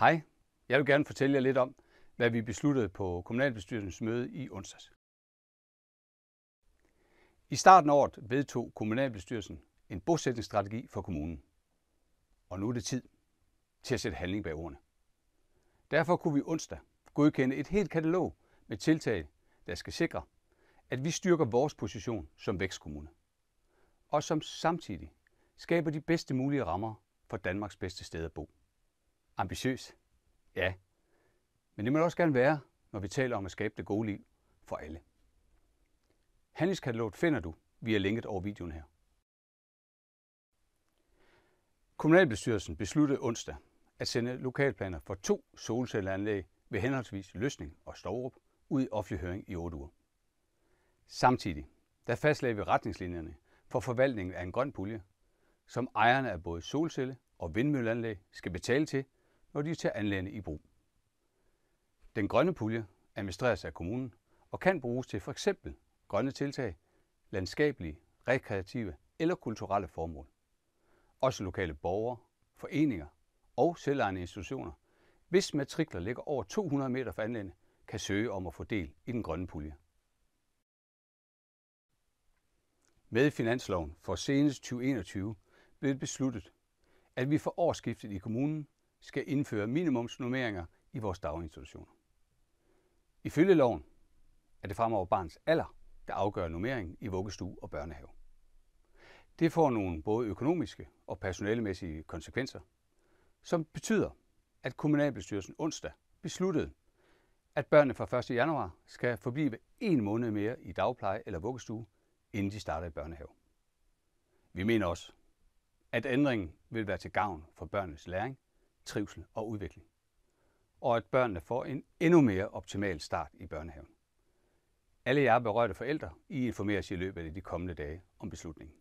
Hej, jeg vil gerne fortælle jer lidt om, hvad vi besluttede på kommunalbestyrelsens møde i onsdags. I starten af året vedtog kommunalbestyrelsen en bosætningsstrategi for kommunen. Og nu er det tid til at sætte handling bag ordene. Derfor kunne vi onsdag godkende et helt katalog med tiltag, der skal sikre, at vi styrker vores position som vækstkommune, og som samtidig skaber de bedste mulige rammer for Danmarks bedste sted at bo. Ambitiøs? Ja. Men det må det også gerne være, når vi taler om at skabe det gode liv for alle. Handlingskataloget finder du via linket over videoen her. Kommunalbestyrelsen besluttede onsdag at sende lokalplaner for to solcelleanlæg ved henholdsvis Løsning og Storup ud i offentlig høring i 8 uger. Samtidig der fastlagde vi retningslinjerne for forvaltningen af en grøn pulje, som ejerne af både solcelle- og vindmølleanlæg skal betale til når de er til at anlande i brug. Den grønne pulje administreres af kommunen og kan bruges til f.eks. grønne tiltag, landskabelige, rekreative eller kulturelle formål. Også lokale borgere, foreninger og selvejende institutioner, hvis matrikler ligger over 200 meter fra anlægget, kan søge om at få del i den grønne pulje. Med finansloven for senest 2021 blev det besluttet, at vi for årsskiftet i kommunen skal indføre minimumsnummeringer i vores daginstitutioner. Ifølge loven er det fremover barns alder, der afgør nummeringen i vuggestue og børnehave. Det får nogle både økonomiske og personalemæssige konsekvenser, som betyder, at kommunalbestyrelsen onsdag besluttede, at børnene fra 1. januar skal forblive en måned mere i dagpleje eller vuggestue, inden de starter i børnehave. Vi mener også, at ændringen vil være til gavn for børnenes læring trivsel og udvikling. Og at børnene får en endnu mere optimal start i børnehaven. Alle jer berørte forældre, I informeres i løbet af de kommende dage om beslutningen.